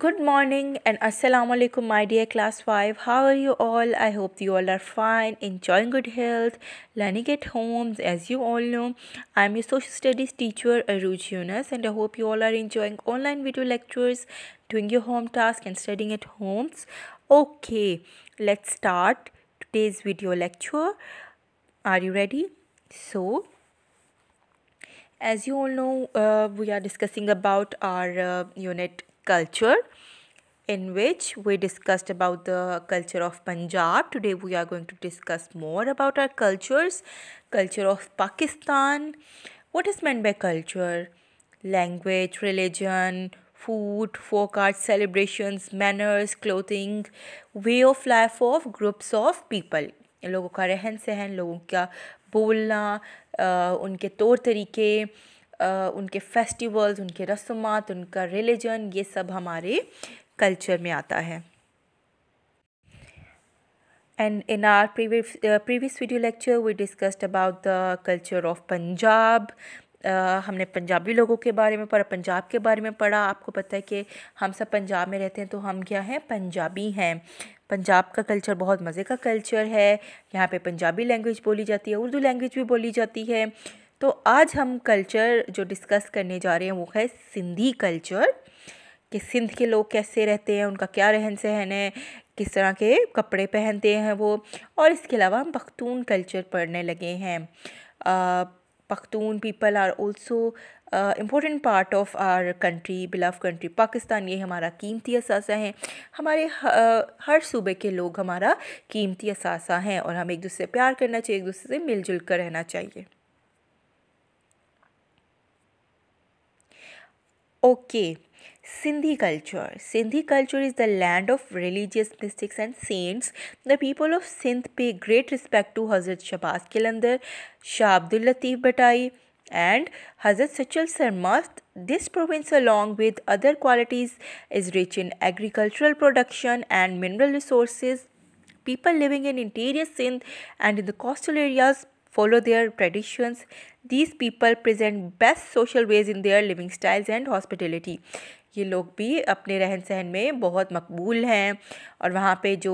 Good morning and assalamu alaikum my dear class 5 how are you all I hope you all are fine enjoying good health learning at homes as you all know I'm your social studies teacher Aruj Yunus and I hope you all are enjoying online video lectures doing your home task and studying at homes okay let's start today's video lecture are you ready so as you all know uh, we are discussing about our uh, unit culture in which we discussed about the culture of Punjab. Today we are going to discuss more about our cultures, culture of Pakistan, what is meant by culture, language, religion, food, folk art, celebrations, manners, clothing, way of life of groups of people. लोगों का रहन सहन लोगों का बोलना उनके तौर तरीके उनके फेस्टिवल्स उनके रस्मात उनका रिलीजन ये सब हमारे कल्चर में आता है and in our previous previous video lecture we discussed about the culture of Punjab Uh, हमने पंजाबी लोगों के बारे में पढ़ा पंजाब के बारे में पढ़ा आपको पता है कि हम सब पंजाब में रहते हैं तो हम क्या हैं पंजाबी हैं पंजाब का कल्चर बहुत मज़े का कल्चर है यहाँ पे पंजाबी लैंग्वेज बोली जाती है उर्दू लैंग्वेज भी बोली जाती है तो आज हम कल्चर जो डिस्कस करने जा रहे हैं वो है सिंधी कल्चर कि सिंध के लोग कैसे रहते हैं उनका क्या रहन सहन है किस तरह के कपड़े पहनते हैं वो और इसके अलावा हम पख्तून कल्चर पढ़ने लगे हैं Pakhtun people are also important part of our country beloved country Pakistan ये हमारा कीमती असासा है हमारे हर सूबे के लोग हमारा कीमती असासा हैं और हम एक दूसरे से प्यार करना चाहिए एक दूसरे से मिलजुल कर रहना चाहिए Okay, Sindhi culture. Sindhi culture is the land of religious mystics and saints. The people of Sindh pay great respect to Hazrat Shahbaz Kilandar, Shah Abdul Latif Bhatai, and Hazrat Sachal Sarmast. This province, along with other qualities, is rich in agricultural production and mineral resources. People living in interior Sindh and in the coastal areas follow their traditions. These people present best social ways in their living styles and hospitality. ये लोग भी अपने रहन सहन में बहुत मकबूल हैं और वहाँ पे जो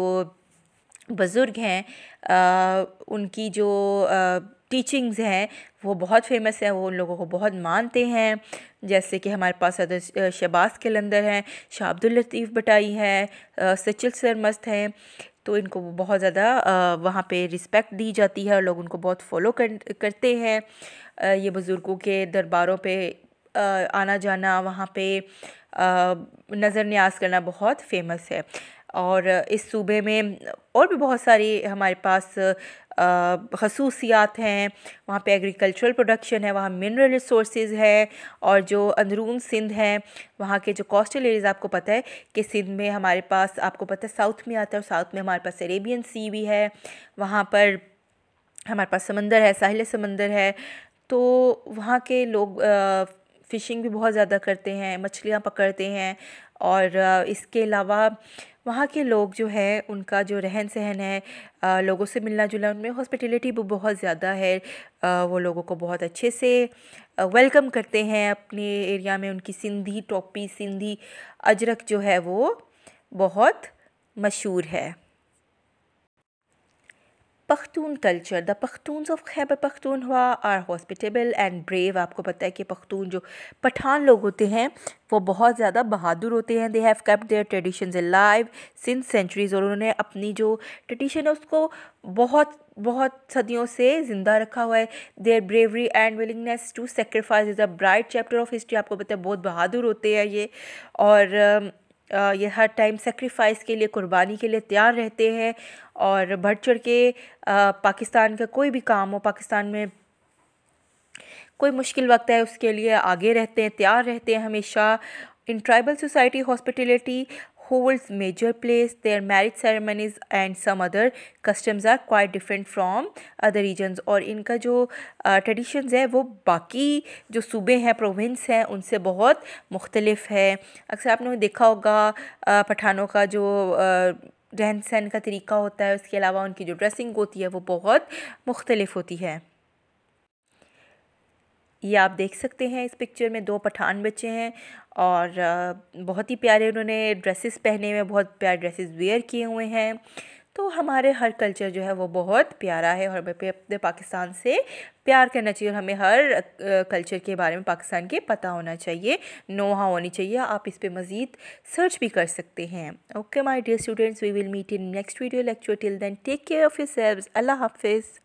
बुज़ुर्ग हैं उनकी जो आ, टीचिंग्स हैं वो बहुत फेमस हैं वो उन लोगों को बहुत मानते हैं जैसे कि हमारे पास शबाज के लंदर हैं शाह अब्दुल लतीफ़ बटाई हैं सचिल सरमस्त हैं तो इनको बहुत ज़्यादा वहाँ पे रिस्पेक्ट दी जाती है और लोग उनको बहुत फॉलो कर करते हैं ये बुज़ुर्गों के दरबारों पे आना जाना वहाँ पे नज़र न्याज करना बहुत फ़ेमस है और इस सूबे में और भी बहुत सारी हमारे पास खसूसियात हैं वहाँ पे एग्रीकल्चरल प्रोडक्शन है वहाँ मिनरल रिसोर्स है और जो अंदरून सिंध है वहाँ के जो कोस्टल एरियाज आपको पता है कि सिंध में हमारे पास आपको पता है साउथ में आता है और साउथ में हमारे पास अरेबियन सी भी है वहाँ पर हमारे पास समंदर है साहिल समंदर है तो वहाँ के लोग फ़िशिंग भी बहुत ज़्यादा करते हैं मछलियाँ पकड़ते हैं और इसके अलावा वहाँ के लोग जो है उनका जो रहन सहन है लोगों से मिलना जुलना उनमें हॉस्पिटलिटी भी बहुत ज़्यादा है वो लोगों को बहुत अच्छे से वेलकम करते हैं अपने एरिया में उनकी सिंधी टोपी सिंधी अजरक जो है वो बहुत मशहूर है Pakhtun culture the Pakhtuns of Khyber Pakhtunkhwa are hospitable and brave आपको पता है कि पख्तून जो पठान लोग होते हैं वो बहुत ज़्यादा बहादुर होते हैं they have kept their traditions live since centuries और उन्होंने अपनी जो ट्रेडिशन है उसको बहुत बहुत सदियों से ज़िंदा रखा हुआ है their bravery and willingness to sacrifice is a bright chapter of history आपको पता है बहुत बहादुर होते हैं ये और um, ये हर टाइम सेक्रीफाइस के लिए कुर्बानी के लिए तैयार रहते हैं और बढ़ चढ़ के पाकिस्तान का कोई भी काम हो पाकिस्तान में कोई मुश्किल वक्त है उसके लिए आगे रहते हैं तैयार रहते हैं हमेशा in tribal society hospitality holds major place their marriage ceremonies and some other customs are quite different from other regions और इनका जो uh, traditions है वो बाकी जो सूबे हैं province हैं उनसे बहुत मुख्तलफ़ है अक्सर आपने देखा होगा पठानों का जो रहन सहन का तरीका होता है उसके अलावा उनकी जो ड्रेसिंग होती है वो बहुत मुख्तलफ़ होती है ये आप देख सकते हैं इस पिक्चर में दो पठान बच्चे हैं और बहुत ही प्यारे उन्होंने ड्रेसेस पहने हुए बहुत प्यारे ड्रेसेस वेयर किए हुए हैं तो हमारे हर कल्चर जो है वो बहुत प्यारा है और हमें अपने पाकिस्तान से प्यार करना चाहिए और हमें हर कल्चर के बारे में पाकिस्तान के पता होना चाहिए नोहा होनी चाहिए आप इस पर मज़ीद सर्च भी कर सकते हैं okay my dear students we will meet in next video lecture till then take care of yourselves अल्लाह हाफिज़